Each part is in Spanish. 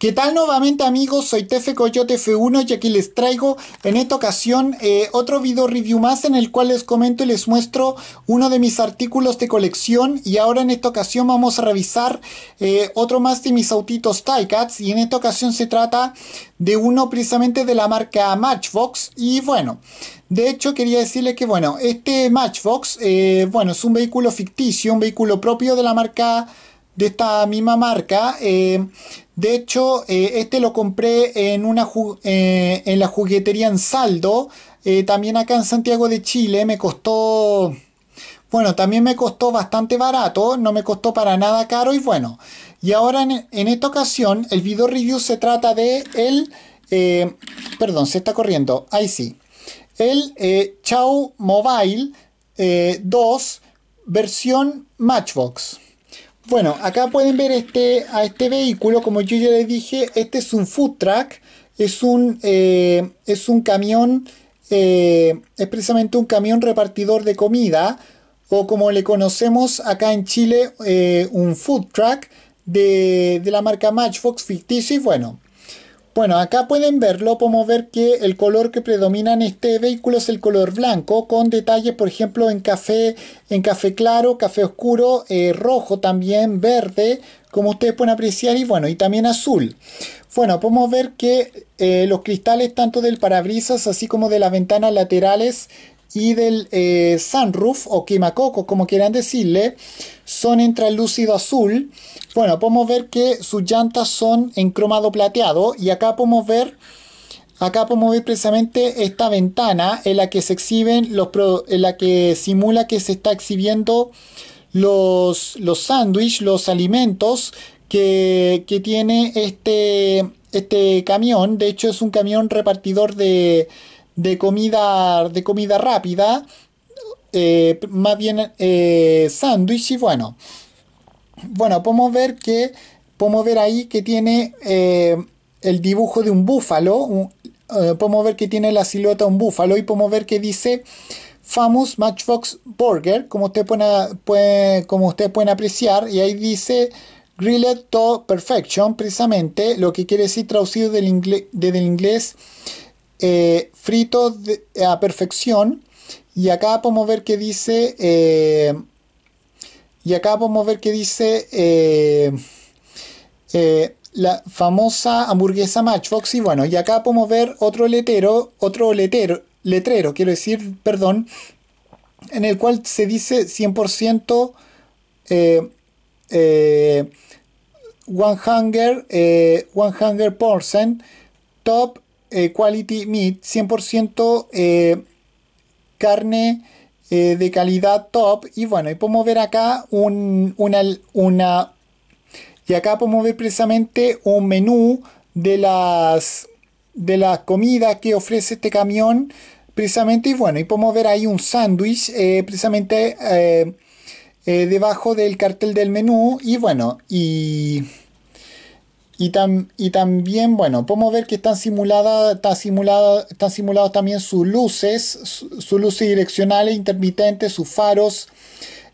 ¿Qué tal nuevamente amigos? Soy Tefe Coyote F1 y aquí les traigo en esta ocasión eh, otro video review más en el cual les comento y les muestro uno de mis artículos de colección y ahora en esta ocasión vamos a revisar eh, otro más de mis autitos Ticats y en esta ocasión se trata de uno precisamente de la marca Matchbox y bueno, de hecho, quería decirles que, bueno, este Matchbox, eh, bueno, es un vehículo ficticio, un vehículo propio de la marca, de esta misma marca. De hecho, eh, este lo compré en, una eh, en la juguetería en saldo. Eh, también acá en Santiago de Chile me costó... Bueno, también me costó bastante barato, no me costó para nada caro y bueno. Y ahora en, en esta ocasión el video review se trata de el... perdón, se está corriendo, ahí sí. El Chao Mobile 2 versión Matchbox. Bueno, acá pueden ver este, a este vehículo, como yo ya les dije, este es un food truck, es un, eh, es un camión, eh, es precisamente un camión repartidor de comida, o como le conocemos acá en Chile, eh, un food truck de, de la marca Matchbox ficticio y bueno, bueno, acá pueden verlo, podemos ver que el color que predomina en este vehículo es el color blanco, con detalles, por ejemplo, en café, en café claro, café oscuro, eh, rojo también, verde, como ustedes pueden apreciar, y bueno, y también azul. Bueno, podemos ver que eh, los cristales tanto del parabrisas así como de las ventanas laterales y del eh, sunroof o Kimacoco, como quieran decirle, son en translúcido azul. Bueno, podemos ver que sus llantas son en cromado plateado y acá podemos ver Acá podemos ver precisamente esta ventana en la que se exhiben los en la que simula que se está exhibiendo los los sándwiches, los alimentos que, que tiene este este camión. De hecho, es un camión repartidor de de comida, de comida rápida, eh, más bien eh, sándwich y bueno. Bueno, podemos ver que podemos ver ahí que tiene eh, el dibujo de un búfalo, podemos ver que tiene la silueta de un búfalo y podemos ver que dice Famous Matchbox Burger, como ustedes pueden, como usted pueden apreciar, y ahí dice Grilled to Perfection, precisamente, lo que quiere decir traducido del, inglés desde inglés eh, frito a perfección. Y acá podemos ver que dice. Eh, y acá podemos ver que dice. Eh, la famosa hamburguesa Matchbox. Y bueno, y acá podemos ver otro letero. Otro letero. Letrero, quiero decir, perdón. En el cual se dice 100%. one hunger. one hunger porcent Top eh, quality meat, 100% eh, carne eh, de calidad top. Y bueno, y podemos ver acá un, una, una... Y acá podemos ver precisamente un menú de las, de las comidas que ofrece este camión. Precisamente, y bueno, y podemos ver ahí un sándwich, precisamente debajo del cartel del menú. Y bueno, y y, también, bueno, podemos ver que están, simuladas está simulada, simulados también sus luces, sus luces direccionales intermitentes, sus faros,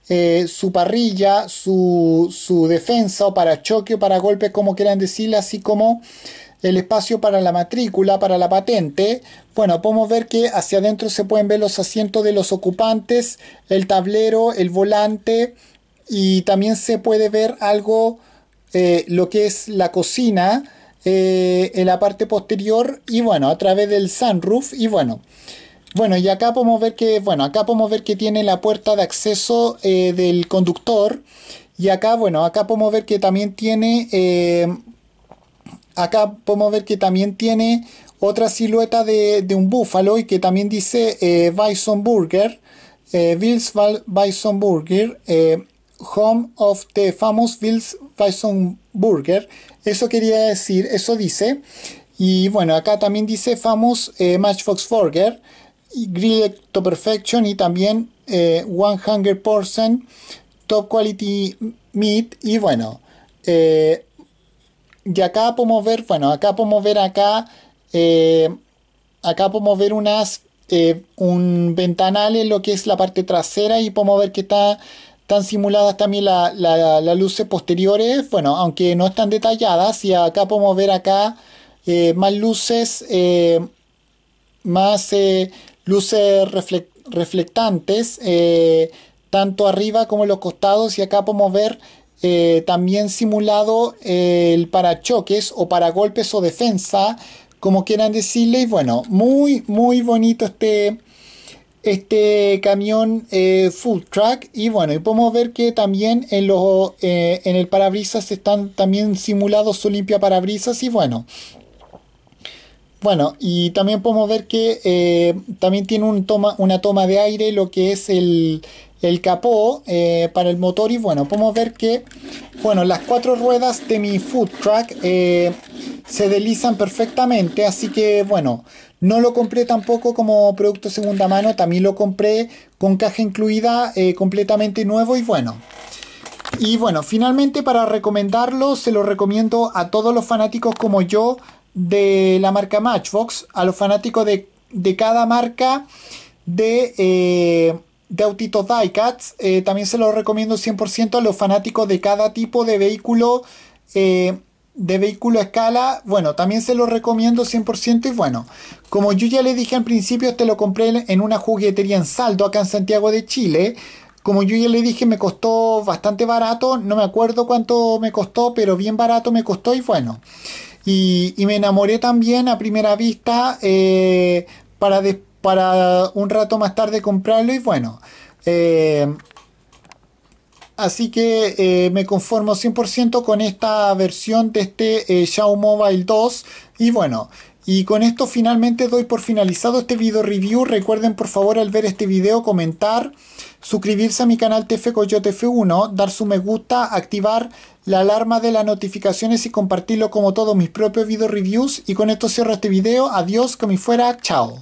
eh, su parrilla, su, su, defensa o para choque o para golpes, como quieran decirle, así como el espacio para la matrícula, para la patente. Bueno, podemos ver que hacia adentro se pueden ver los asientos de los ocupantes, el tablero, el volante y también se puede ver algo eh, lo que es la cocina eh, en la parte posterior y bueno, a través del sunroof y bueno. Bueno, y acá podemos ver que, bueno, acá podemos ver que tiene la puerta de acceso eh, del conductor. Y acá, bueno, acá podemos ver que también tiene, acá podemos ver que también tiene otra silueta de, un búfalo y que también dice eh, Bison Burger, Bills Bison Burger. Home of the Famous Bills Burger. Eso quería decir, eso dice. Y bueno, acá también dice Famous eh, Match Fox Burger, Grilled to Perfection y también 100% eh, Top Quality Meat. Y bueno, eh, y acá podemos ver, bueno, acá podemos ver acá, acá podemos ver unas, un ventanal en lo que es la parte trasera y podemos ver que está están simuladas también las luces posteriores, bueno, aunque no están detalladas, y acá podemos ver acá eh, más luces, eh, más eh, luces reflectantes, tanto arriba como en los costados, y acá podemos ver también simulado el parachoques o para golpes o defensa, como quieran decirle, y bueno, muy, muy bonito este este camión eh, food truck y bueno y podemos ver que también en los eh, en el parabrisas están también simulados su limpia parabrisas y bueno bueno y también podemos ver que eh, también tiene un toma una toma de aire lo que es el, el capó para el motor y bueno podemos ver que bueno las cuatro ruedas de mi food truck se deslizan perfectamente, así que bueno, no lo compré tampoco como producto segunda mano, también lo compré con caja incluida, eh, completamente nuevo y bueno. Y bueno, finalmente para recomendarlo, se lo recomiendo a todos los fanáticos como yo de la marca Matchbox, a los fanáticos de, cada marca de, eh, de autitos Diecats. Eh, también se lo recomiendo 100% a los fanáticos de cada tipo de vehículo eh, de vehículo a escala, bueno, también se lo recomiendo 100% y bueno, como yo ya le dije al principio, este lo compré en una juguetería en Saldo, acá en Santiago de Chile. Como yo ya le dije, me costó bastante barato, no me acuerdo cuánto me costó, pero bien barato me costó y bueno. Y, y me enamoré también a primera vista eh, para, para un rato más tarde comprarlo y bueno. Eh, Así que eh, me conformo 100% con esta versión de este Xiaomi eh, Mobile 2. Y bueno, y con esto finalmente doy por finalizado este video review. Recuerden por favor al ver este video comentar, suscribirse a mi canal TF Coyote F1, dar su me gusta, activar la alarma de las notificaciones y compartirlo como todos mis propios video reviews. Y con esto cierro este video. Adiós, que me fuera. Chao.